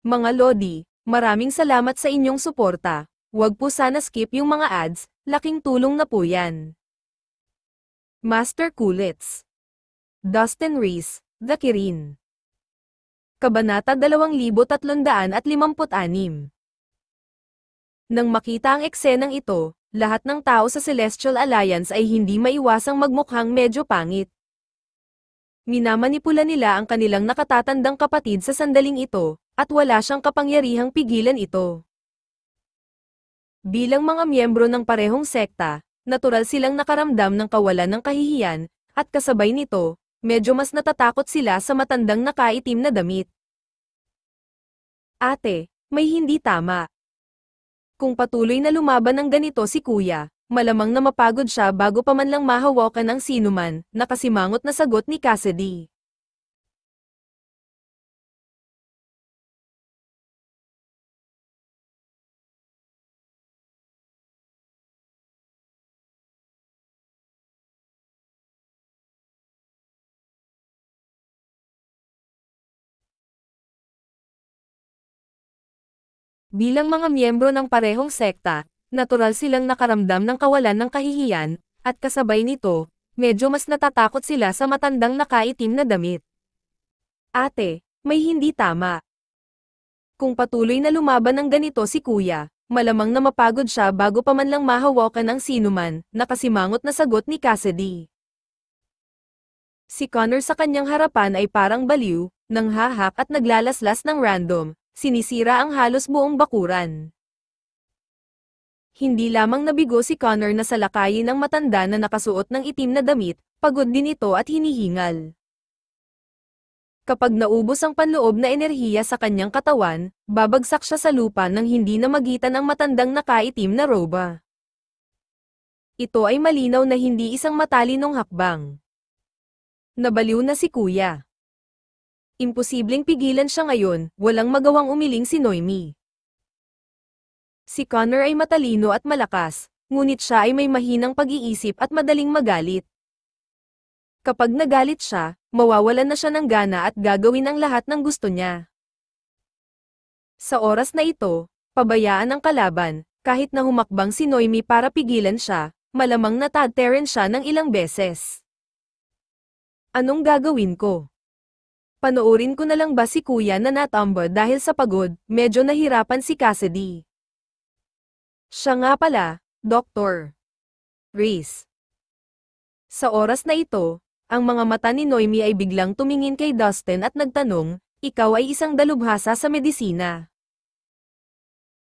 Mga Lodi, maraming salamat sa inyong suporta. Huwag po sana skip yung mga ads, laking tulong na po yan. Master Kulits Dustin Reese, The Kirin Kabanata 2356 Nang makita ang eksenang ito, lahat ng tao sa Celestial Alliance ay hindi maiwasang magmukhang medyo pangit. Minamanipula nila ang kanilang nakatatandang kapatid sa sandaling ito, at wala siyang kapangyarihang pigilan ito. Bilang mga miyembro ng parehong sekta, natural silang nakaramdam ng kawalan ng kahihiyan, at kasabay nito, medyo mas natatakot sila sa matandang nakaitim na damit. Ate, may hindi tama. Kung patuloy na lumaban ng ganito si kuya, malamang na mapagod siya bago pa man lang mahawakan ng sinuman, nakasimangot na sagot ni Cassidy. Bilang mga miyembro ng parehong sekta, natural silang nakaramdam ng kawalan ng kahihiyan, at kasabay nito, medyo mas natatakot sila sa matandang nakaitim na damit. Ate, may hindi tama. Kung patuloy na lumaban ng ganito si kuya, malamang na mapagod siya bago pa man lang mahawakan ng sinuman, nakasimangot na sagot ni Cassidy. Si Connor sa kanyang harapan ay parang baliw, nang hahak at naglalaslas ng random, sinisira ang halos buong bakuran. Hindi lamang nabigo si Connor na salakayin ang matanda na nakasuot ng itim na damit, pagod din ito at hinihingal. Kapag naubos ang panloob na enerhiya sa kanyang katawan, babagsak siya sa lupa nang hindi na magitan ang matandang nakaitim na roba. Ito ay malinaw na hindi isang matalinong hakbang. Nabaliw na si kuya. Imposibleng pigilan siya ngayon, walang magawang umiling si Noemi. Si Connor ay matalino at malakas, ngunit siya ay may mahinang pag-iisip at madaling magalit. Kapag nagalit siya, mawawalan na siya ng gana at gagawin ang lahat ng gusto niya. Sa oras na ito, pabayaan ang kalaban, kahit na humakbang si Noemi para pigilan siya, malamang natadteren siya ng ilang beses. Anong gagawin ko? Panoorin ko na lang ba si kuya na natumba dahil sa pagod, medyo nahirapan si Cassidy. Siya nga pala, Dr. Reese. Sa oras na ito, ang mga mata ni Noemi ay biglang tumingin kay Dustin at nagtanong, ikaw ay isang dalubhasa sa medisina.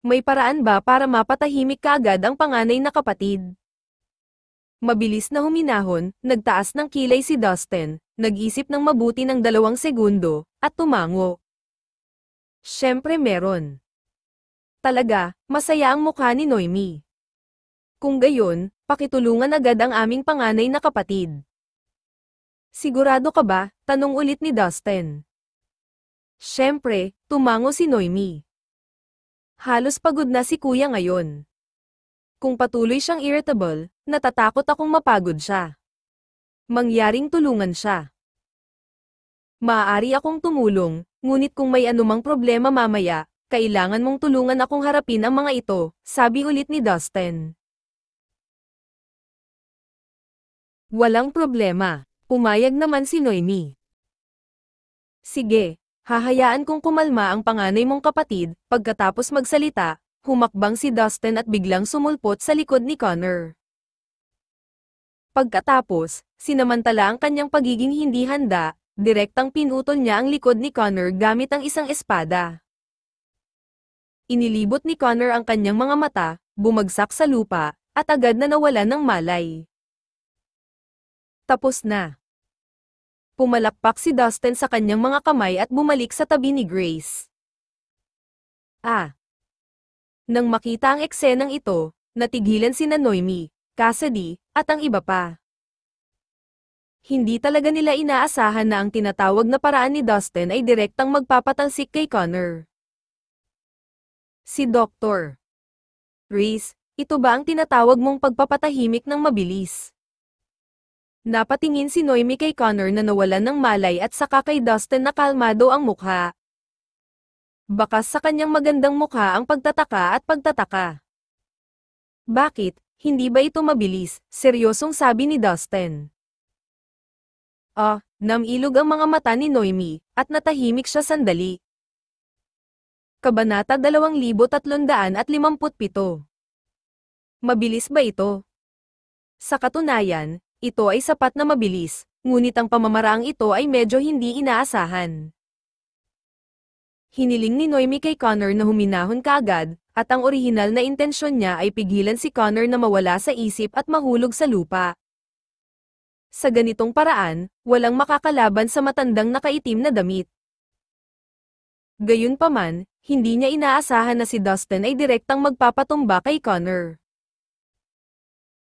May paraan ba para mapatahimik ka agad ang panganay na kapatid? Mabilis na huminahon, nagtaas ng kilay si Dustin, nag-isip ng mabuti ng dalawang segundo, at tumango. Siyempre meron. Talaga, masaya ang mukha ni Noemi. Kung gayon, pakitulungan agad ang aming panganay na kapatid. Sigurado ka ba? Tanong ulit ni Dustin. Siyempre, tumango si Noemi. Halos pagod na si kuya ngayon. Kung patuloy siyang irritable, natatakot akong mapagod siya mangyaring tulungan siya. Maaari akong tumulong, ngunit kung may anumang problema mamaya, kailangan mong tulungan akong harapin ang mga ito, sabi ulit ni Dustin. Walang problema, pumayag naman si Noemi. Sige, hahayaan kong kumalma ang panganay mong kapatid, pagkatapos magsalita, humakbang si Dustin at biglang sumulpot sa likod ni Connor. Pagkatapos, sinamantala ang kanyang pagiging hindi handa, direktang pinutol niya ang likod ni Connor gamit ang isang espada. Inilibot ni Connor ang kanyang mga mata, bumagsak sa lupa, at agad na nawala ng malay. Tapos na. Pumalakpak si Dustin sa kanyang mga kamay at bumalik sa tabi ni Grace. Ah! Nang makita ang eksenang ito, natigilan si Noemi, Cassidy, at ang iba pa. Hindi talaga nila inaasahan na ang tinatawag na paraan ni Dustin ay direktang magpapatalsik kay Connor. Si Doctor Reese, ito ba ang tinatawag mong pagpapatahimik ng mabilis? Napatingin si Noemi kay Connor na nawalan ng malay at saka kay Dustin na kalmado ang mukha. Bakas sa kanyang magandang mukha ang pagtataka at pagtataka. Bakit, hindi ba ito mabilis? Seryosong sabi ni Dustin. Ah, namilog ang mga mata ni Noemi, at natahimik siya sandali. Kabanata 2357 Mabilis ba ito? Sa katunayan, ito ay sapat na mabilis, ngunit ang pamamaraang ito ay medyo hindi inaasahan hiniling ni Noemi kay Connor na huminahon kaagad, at ang orihinal na intensyon niya ay pigilan si Connor na mawala sa isip at mahulog sa lupa. Sa ganitong paraan, walang makakalaban sa matandang nakaitim na damit. Gayunpaman, hindi niya inaasahan na si Dustin ay direktang magpapatumba kay Connor.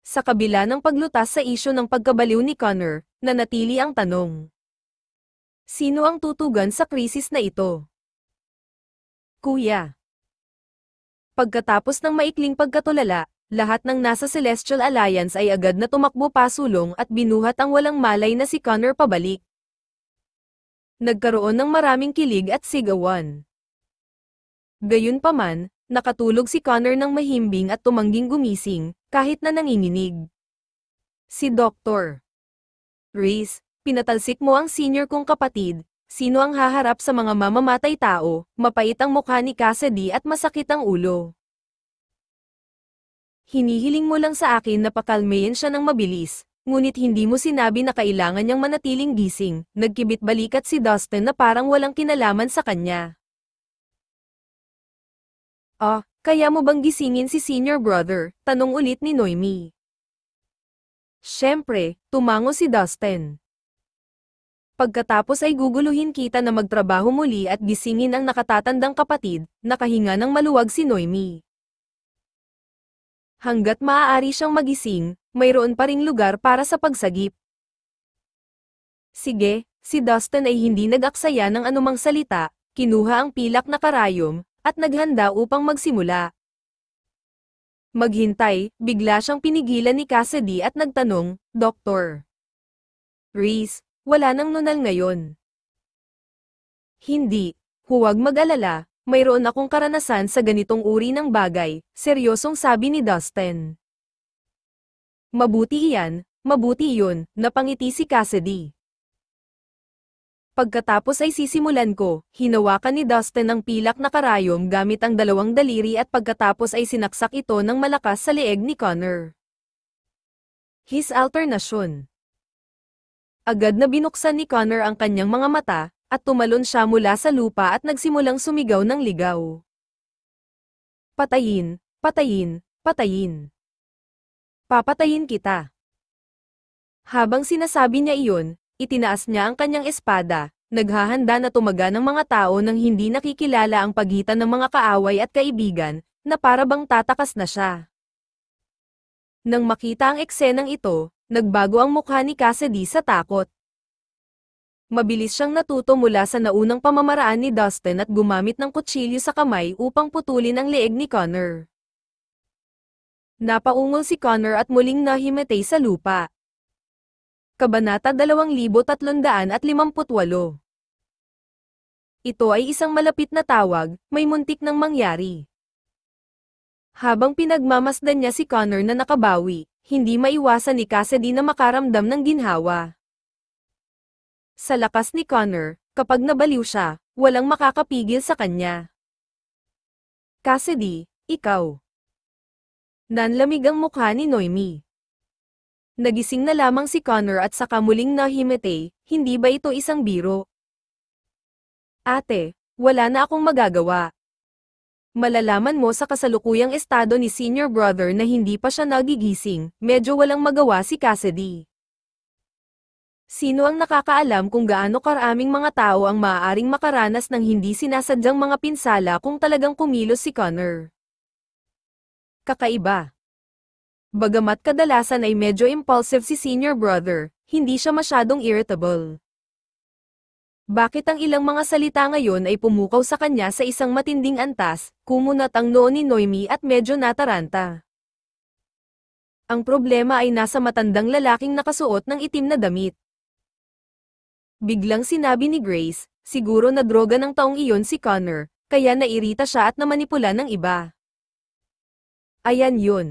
Sa kabila ng paglutas sa isyo ng pagkabaliw ni Connor, nanatili ang tanong. Sino ang tutugan sa krisis na ito? Kuya. Pagkatapos ng maikling pagkatulala, lahat ng nasa Celestial Alliance ay agad na tumakbo pasulong at binuhat ang walang malay na si Connor pabalik. Nagkaroon ng maraming kilig at sigawan. Gayunpaman, nakatulog si Connor ng mahimbing at tumangging gumising, kahit na nanginginig. Si Doctor. Reese, pinatalsik mo ang senior kong kapatid, Sino ang haharap sa mga mamamatay tao, mapait ang mukha ni Cassidy at masakit ang ulo. Hinihiling mo lang sa akin na pakalmayin siya ng mabilis, ngunit hindi mo sinabi na kailangan niyang manatiling gising, nagkibit balikat si Dustin na parang walang kinalaman sa kanya. Ah, kaya mo bang gisingin si senior brother? Tanong ulit ni Noemi. Siyempre, tumango si Dustin. Pagkatapos ay guguluhin kita na magtrabaho muli at gisingin ang nakatatandang kapatid, nakahinga ng maluwag si Noemi. Hanggat maaari siyang magising, mayroon pa ring lugar para sa pagsagip. Sige, si Dustin ay hindi nag-aksaya ng anumang salita, kinuha ang pilak na karayom, at naghanda upang magsimula. Maghintay, bigla siyang pinigilan ni Cassidy at nagtanong, Doktor. Reese, wala nang nunal ngayon. Hindi, huwag mag-alala, mayroon akong karanasan sa ganitong uri ng bagay, seryosong sabi ni Dustin. Mabuti iyan, mabuti yun, napangiti si Cassidy. Pagkatapos ay sisimulan ko, hinawakan ni Dustin ang pilak na karayom gamit ang dalawang daliri at pagkatapos ay sinaksak ito ng malakas sa leeg ni Connor. His Alternation Agad na binuksan ni Connor ang kanyang mga mata, at tumalon siya mula sa lupa at nagsimulang sumigaw ng ligaw. Patayin, patayin, patayin. Papatayin kita. Habang sinasabi niya iyon, itinaas niya ang kanyang espada, naghahanda na tumaga ng mga tao nang hindi nakikilala ang pagitan ng mga kaaway at kaibigan, na parabang tatakas na siya. Nang makita ang eksenang ito, Nagbago ang mukha ni Cassidy sa takot. Mabilis siyang natuto mula sa naunang pamamaraan ni Dustin at gumamit ng kutsilyo sa kamay upang putulin ang leeg ni Connor. Napaungol si Connor at muling nahimatay sa lupa. Kabanata 2358 Ito ay isang malapit na tawag, may muntik nang mangyari. Habang pinagmamasdan niya si Connor na nakabawi, hindi maiwasan ni Cassidy na makaramdam ng ginhawa. Sa lakas ni Connor, kapag nabaliw siya, walang makakapigil sa kanya. Cassidy, ikaw. Nanlamig ang mukha ni Noemi. Nagising na lamang si Connor at saka muling nahimete, hindi ba ito isang biro? Ate, wala na akong magagawa. Malalaman mo sa kasalukuyang estado ni senior brother na hindi pa siya nagigising, medyo walang magawa si Cassidy. Sino ang nakakaalam kung gaano karaming mga tao ang maaaring makaranas ng hindi sinasadyang mga pinsala kung talagang kumilos si Connor? Kakaiba. Bagamat kadalasan ay medyo impulsive si senior brother, hindi siya masyadong irritable. Bakit ang ilang mga salita ngayon ay pumukaw sa kanya sa isang matinding antas, kumunat ang noo ni Noemi at medyo nataranta. Ang problema ay nasa matandang lalaking nakasuot ng itim na damit. Biglang sinabi ni Grace, siguro na droga ng taong iyon si Connor, kaya nairita siya at namanipula ng iba. Ayan yun.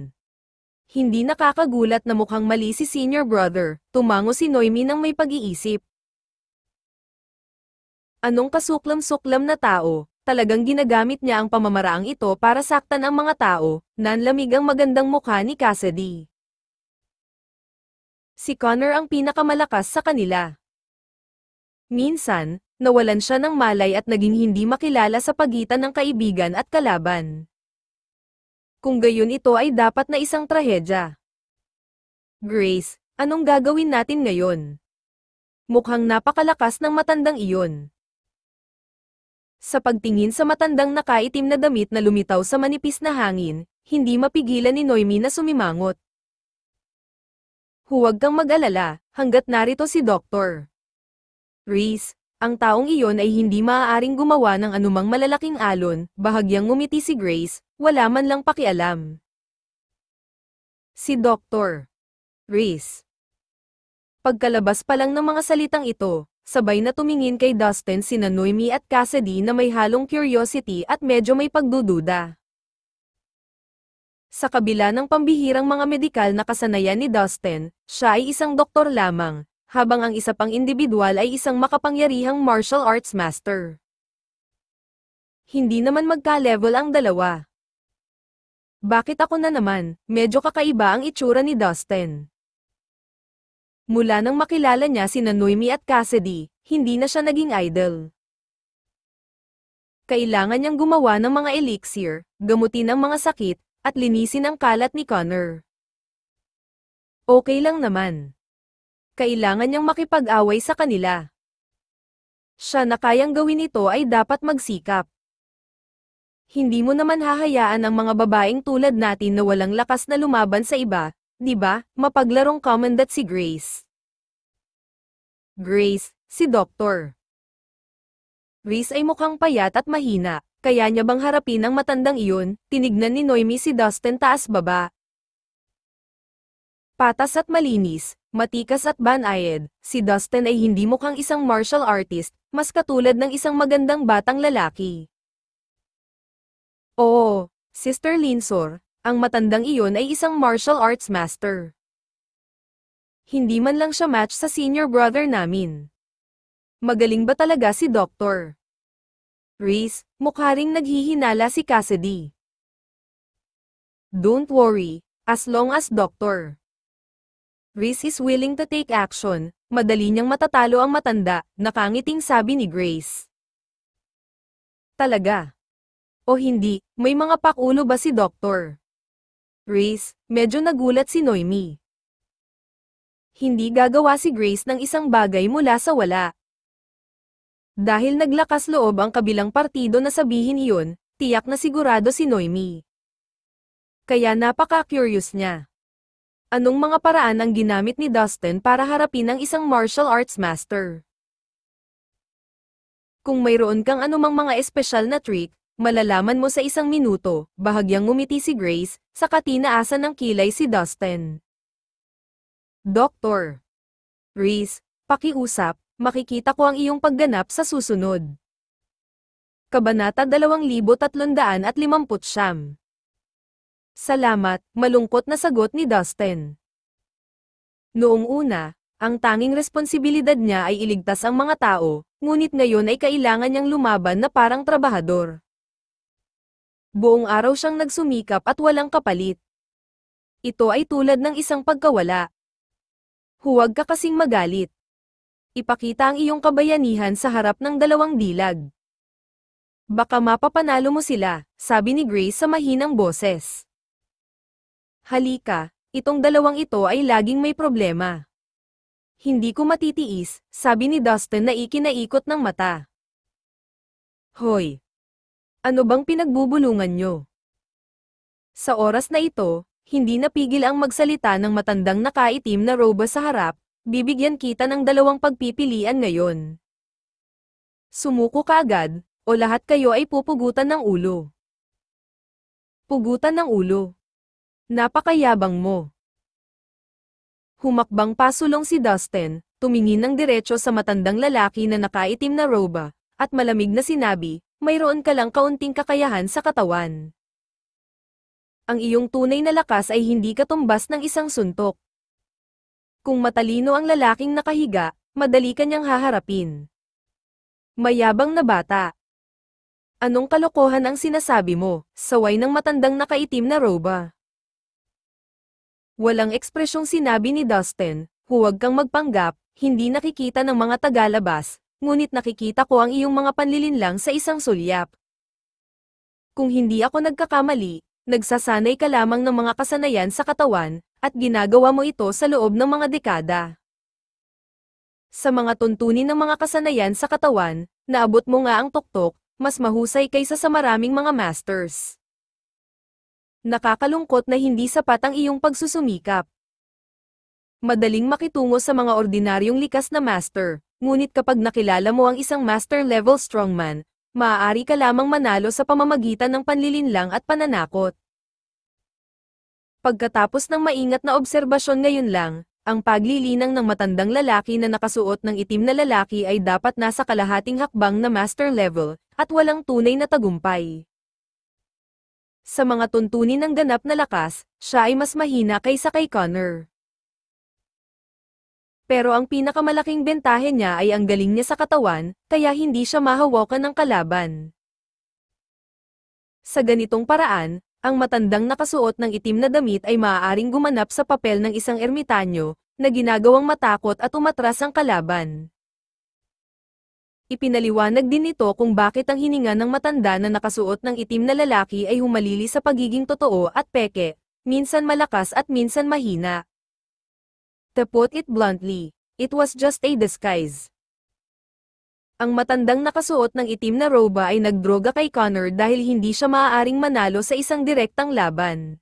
Hindi nakakagulat na mukhang mali si senior brother, tumango si Noemi ng may pag-iisip. Anong kasuklam-suklam na tao, talagang ginagamit niya ang pamamaraang ito para saktan ang mga tao, nanlamig ang magandang mukha ni Cassidy. Si Connor ang pinakamalakas sa kanila. Minsan, nawalan siya ng malay at naging hindi makilala sa pagitan ng kaibigan at kalaban. Kung gayon ito ay dapat na isang trahedya. Grace, anong gagawin natin ngayon? Mukhang napakalakas ng matandang iyon. Sa pagtingin sa matandang nakaitim na damit na lumitaw sa manipis na hangin, hindi mapigilan ni Noemi na sumimangot. Huwag kang mag-alala, hanggat narito si Dr. Reese, ang taong iyon ay hindi maaaring gumawa ng anumang malalaking alon, bahagyang ngumiti si Grace, wala man lang pakialam. Si Dr. Reese Pagkalabas pa lang ng mga salitang ito, sabay na tumingin kay Dustin sina Noemi at Cassidy na may halong curiosity at medyo may pagdududa. Sa kabila ng pambihirang mga medikal na kasanayan ni Dustin, siya ay isang doktor lamang, habang ang isa pang individual ay isang makapangyarihang martial arts master. Hindi naman magka-level ang dalawa. Bakit ako na naman? Medyo kakaiba ang itsura ni Dustin. Mula nang makilala niya si Noemi at Cassidy, hindi na siya naging idol. Kailangan niyang gumawa ng mga elixir, gamutin ang mga sakit, at linisin ang kalat ni Connor. Okay lang naman. Kailangan niyang makipag-away sa kanila. Siya na kayang gawin ito ay dapat magsikap. Hindi mo naman hahayaan ang mga babaeng tulad natin na walang lakas na lumaban sa iba, 'di ba? Mapaglarong commendat si Grace. Grace, si Dr. Grace ay mukhang payat at mahina, kaya niya bang harapin ang matandang iyon, tinignan ni Noemi si Dustin taas-baba. Patas at malinis, matikas at banayad, si Dustin ay hindi mukhang isang martial artist, mas katulad ng isang magandang batang lalaki. Oo, Sister Linsor, ang matandang iyon ay isang martial arts master. Hindi man lang siya match sa senior brother namin. Magaling ba talaga si Doctor? Reese, mukha ring naghihinala si Cassidy. Don't worry, as long as Doctor. Reese is willing to take action, madali niyang matatalo ang matanda, nakangiting sabi ni Grace. Talaga. O hindi, may mga pakulo ba si Doctor? Grace, medyo nagulat si Noemi. Hindi gagawa si Grace ng isang bagay mula sa wala. Dahil naglakas loob ang kabilang partido na sabihin iyon, tiyak na sigurado si Noemi. Kaya napaka-curious niya. Anong mga paraan ang ginamit ni Dustin para harapin ang isang martial arts master? Kung mayroon kang anumang mga espesyal na trick, Malalaman mo sa isang minuto, bahagyang ngumiti si Grace, saka tinaasan ng kilay si Dustin. Doktor. Reese, pakiusap, makikita ko ang iyong pagganap sa susunod. Kabanata 2350 Salamat, malungkot na sagot ni Dustin. Noong una, ang tanging responsibilidad niya ay iligtas ang mga tao, ngunit ngayon ay kailangan niyang lumaban na parang trabahador. Buong araw siyang nagsumikap at walang kapalit. Ito ay tulad ng isang pagkawala. Huwag ka kasing magalit. Ipakita ang iyong kabayanihan sa harap ng dalawang dilag. Baka mapapanalo mo sila, sabi ni Grace sa mahinang boses. Halika, itong dalawang ito ay laging may problema. Hindi ko matitiis, sabi ni Dustin na ikinaikot ng mata. Hoy, ano bang pinagbubulungan nyo? Sa oras na ito, hindi napigil ang magsalita ng matandang nakaitim na roba sa harap, bibigyan kita ng dalawang pagpipilian ngayon. Sumuko ka agad, o lahat kayo ay pupugutan ng ulo. Pugutan ng ulo. Napakayabang mo. Humakbang pasulong si Dustin, tumingin ng diretso sa matandang lalaki na nakaitim na roba, at malamig na sinabi, mayroon ka lang kaunting kakayahan sa katawan. Ang iyong tunay na lakas ay hindi katumbas ng isang suntok. Kung matalino ang lalaking nakahiga, madali ka niyang haharapin. Mayabang na bata. Anong kalokohan ang sinasabi mo, saway ng matandang nakaitim na roba? Walang ekspresyong sinabi ni Dustin, huwag kang magpanggap, hindi nakikita ng mga tagalabas, ngunit nakikita ko ang iyong mga panlilinlang sa isang sulyap. Kung hindi ako nagkakamali, nagsasanay ka lamang ng mga kasanayan sa katawan, at ginagawa mo ito sa loob ng mga dekada. Sa mga tuntunin ng mga kasanayan sa katawan, naabot mo nga ang tuktok, mas mahusay kaysa sa maraming mga masters. Nakakalungkot na hindi sapat ang iyong pagsusumikap. Madaling makitungo sa mga ordinaryong likas na master, ngunit kapag nakilala mo ang isang master-level strongman, maaari ka lamang manalo sa pamamagitan ng panlilinlang at pananakot. Pagkatapos ng maingat na obserbasyon ngayon lang, ang paglilinang ng matandang lalaki na nakasuot ng itim na lalaki ay dapat nasa kalahating hakbang na master level, at walang tunay na tagumpay. Sa mga tuntunin ng ganap na lakas, siya ay mas mahina kaysa kay Connor. Pero ang pinakamalaking bentahe niya ay ang galing niya sa katawan, kaya hindi siya mahawakan ng kalaban. Sa ganitong paraan, ang matandang nakasuot ng itim na damit ay maaaring gumanap sa papel ng isang ermitanyo, na ginagawang matakot at umatras ang kalaban. Ipinaliwanag din ito kung bakit ang hininga ng matanda na nakasuot ng itim na lalaki ay humalili sa pagiging totoo at peke, minsan malakas at minsan mahina. To put it bluntly, it was just a disguise. Ang matandang nakasuot ng itim na roba ay nagdroga kay Connor dahil hindi siya maaaring manalo sa isang direktang laban.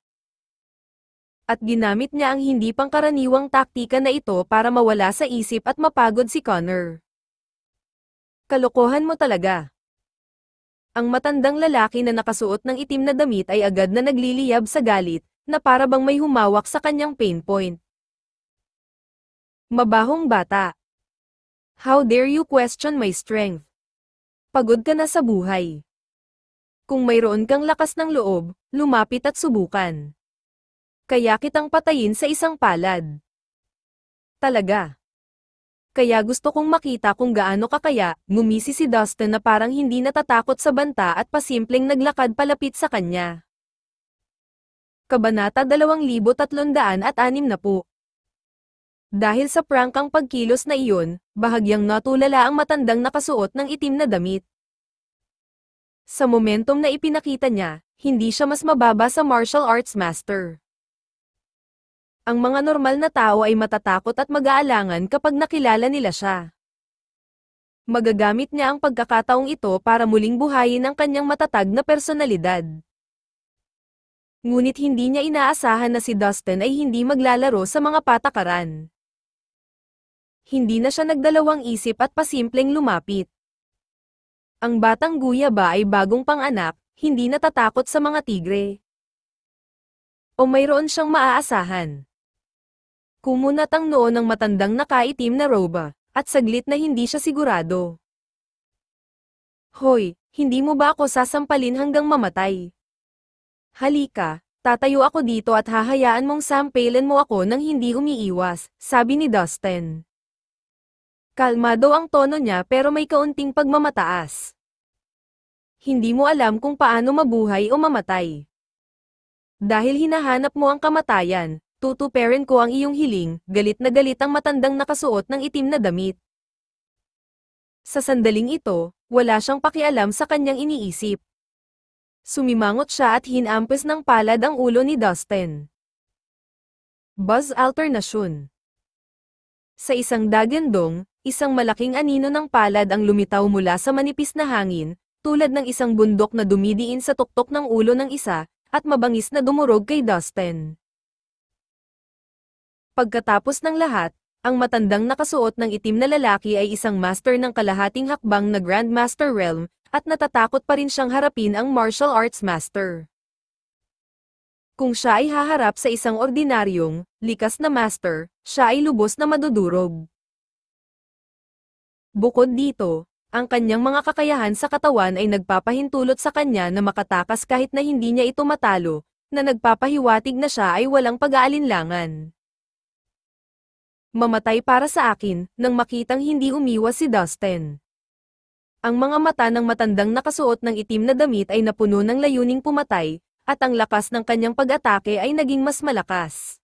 At ginamit niya ang hindi pangkaraniwang taktika na ito para mawala sa isip at mapagod si Connor. Kalokohan mo talaga. Ang matandang lalaki na nakasuot ng itim na damit ay agad na nagliliyab sa galit, na para bang may humawak sa kanyang pain point. Mabahong bata. How dare you question my strength? Pagod ka na sa buhay. Kung mayroon kang lakas ng loob, lumapit at subukan. Kaya kitang patayin sa isang palad. Talaga. Kaya gusto kong makita kung gaano ka kaya, ngumisi si Dustin na parang hindi natatakot sa banta at pasimpleng naglakad palapit sa kanya. Kabanata 2360 dahil sa prangkang pagkilos na iyon, bahagyang natulala ang matandang nakasuot ng itim na damit. Sa momentum na ipinakita niya, hindi siya mas mababa sa martial arts master. Ang mga normal na tao ay matatakot at mag-aalangan kapag nakilala nila siya. Magagamit niya ang pagkakataong ito para muling buhayin ang kanyang matatag na personalidad. Ngunit hindi niya inaasahan na si Dustin ay hindi maglalaro sa mga patakaran hindi na siya nagdalawang isip at pasimpleng lumapit. Ang batang guya ba ay bagong panganak, hindi natatakot sa mga tigre. O mayroon siyang maaasahan. Kumunat ang noo ng matandang nakaitim na roba, at saglit na hindi siya sigurado. Hoy, hindi mo ba ako sasampalin hanggang mamatay? Halika, tatayo ako dito at hahayaan mong sampalin mo ako nang hindi umiiwas, sabi ni Dustin. Kalmado ang tono niya pero may kaunting pagmamataas. Hindi mo alam kung paano mabuhay o mamatay. Dahil hinahanap mo ang kamatayan, tutuperin ko ang iyong hiling, galit na galit ang matandang nakasuot ng itim na damit. Sa sandaling ito, wala siyang pakialam sa kanyang iniisip. Sumimangot siya at hinampes ng palad ang ulo ni Dustin. Buzz Alternasyon Sa isang dagendong, isang malaking anino ng palad ang lumitaw mula sa manipis na hangin, tulad ng isang bundok na dumidiin sa tuktok ng ulo ng isa, at mabangis na dumurog kay Dustin. Pagkatapos ng lahat, ang matandang nakasuot ng itim na lalaki ay isang master ng kalahating hakbang na Grandmaster Realm, at natatakot pa rin siyang harapin ang martial arts master. Kung siya ay haharap sa isang ordinaryong, likas na master, siya ay lubos na madudurog. Bukod dito, ang kanyang mga kakayahan sa katawan ay nagpapahintulot sa kanya na makatakas kahit na hindi niya ito matalo, na nagpapahiwatig na siya ay walang pag-aalinlangan. Mamatay para sa akin, nang makitang hindi umiwas si Dustin. Ang mga mata ng matandang nakasuot ng itim na damit ay napuno ng layuning pumatay, at ang lakas ng kanyang pag-atake ay naging mas malakas.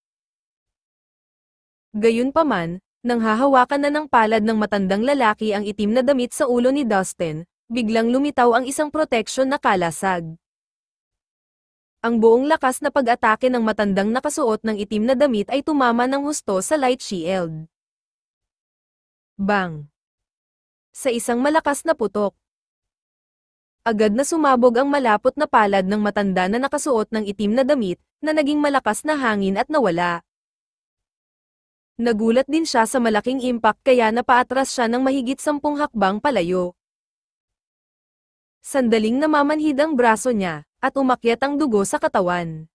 Gayunpaman, nang hahawakan na ng palad ng matandang lalaki ang itim na damit sa ulo ni Dustin, biglang lumitaw ang isang protection na kalasag. Ang buong lakas na pag-atake ng matandang nakasuot ng itim na damit ay tumama ng husto sa light shield. Bang! Sa isang malakas na putok, agad na sumabog ang malapot na palad ng matanda na nakasuot ng itim na damit, na naging malakas na hangin at nawala. Nagulat din siya sa malaking impact kaya napaatras siya ng mahigit sampung hakbang palayo. Sandaling namamanhid ang braso niya, at umakyat ang dugo sa katawan.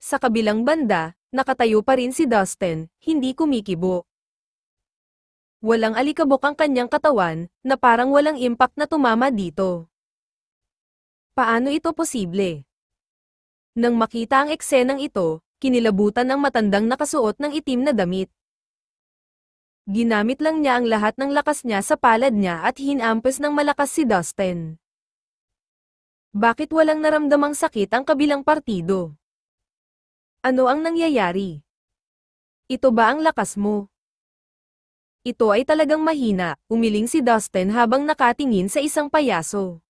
Sa kabilang banda, nakatayo pa rin si Dustin, hindi kumikibo. Walang alikabok ang kanyang katawan, na parang walang impact na tumama dito. Paano ito posible? Nang makita ang eksenang ito, kinilabutan ang matandang nakasuot ng itim na damit. Ginamit lang niya ang lahat ng lakas niya sa palad niya at hinampas ng malakas si Dustin. Bakit walang naramdamang sakit ang kabilang partido? Ano ang nangyayari? Ito ba ang lakas mo? Ito ay talagang mahina, umiling si Dustin habang nakatingin sa isang payaso.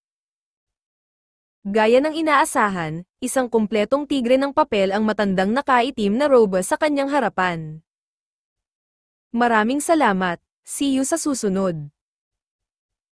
Gaya ng inaasahan, isang kumpletong tigre ng papel ang matandang nakaitim na roba sa kanyang harapan. Maraming salamat, see you sa susunod.